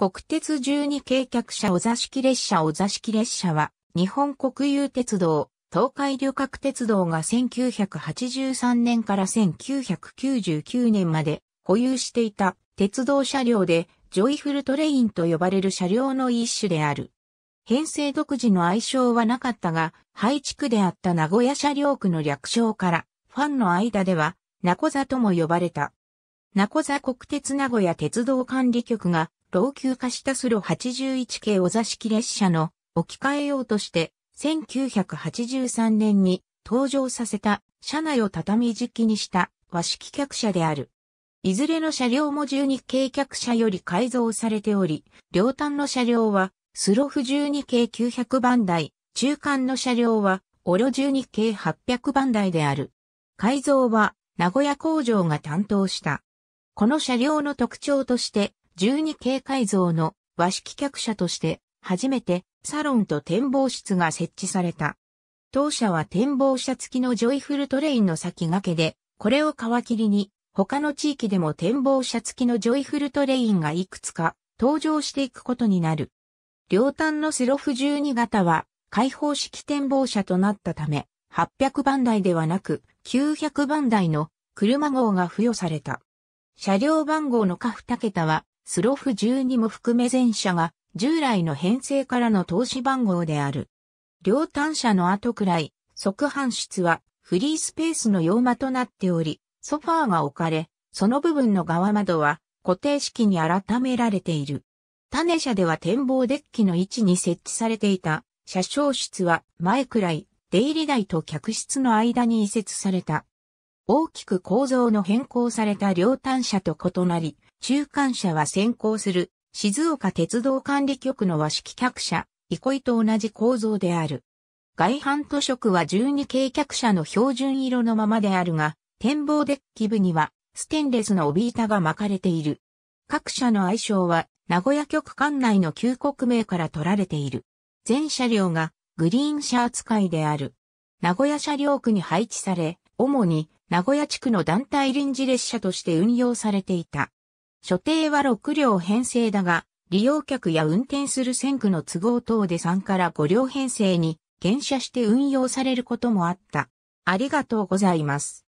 国鉄12系客車お座敷列車お座敷列車は、日本国有鉄道、東海旅客鉄道が1983年から1999年まで保有していた鉄道車両で、ジョイフルトレインと呼ばれる車両の一種である。編成独自の愛称はなかったが、廃地区であった名古屋車両区の略称から、ファンの間では、名古座とも呼ばれた。名古座国鉄名古屋鉄道管理局が老朽化したスロ81系お座敷列車の置き換えようとして、1983年に登場させた車内を畳敷きにした和式客車である。いずれの車両も12系客車より改造されており、両端の車両はスロフ12系900番台、中間の車両はオロ12系800番台である。改造は名古屋工場が担当した。この車両の特徴として12系改造の和式客車として初めてサロンと展望室が設置された。当社は展望車付きのジョイフルトレインの先駆けで、これを皮切りに他の地域でも展望車付きのジョイフルトレインがいくつか登場していくことになる。両端のスロフ12型は開放式展望車となったため、800番台ではなく900番台の車号が付与された。車両番号の下2桁はスロフ12も含め前者が従来の編成からの投資番号である。両端車の後くらい、側半室はフリースペースの洋間となっており、ソファーが置かれ、その部分の側窓は固定式に改められている。種車では展望デッキの位置に設置されていた車掌室は前くらい、出入り台と客室の間に移設された。大きく構造の変更された両端車と異なり、中間車は先行する静岡鉄道管理局の和式客車、憩イと同じ構造である。外反と色は12系客車の標準色のままであるが、展望デッキ部にはステンレスの帯板が巻かれている。各社の愛称は名古屋局管内の旧国名から取られている。全車両がグリーン車扱いである。名古屋車両区に配置され、主に名古屋地区の団体臨時列車として運用されていた。所定は6両編成だが、利用客や運転する線区の都合等で3から5両編成に減車して運用されることもあった。ありがとうございます。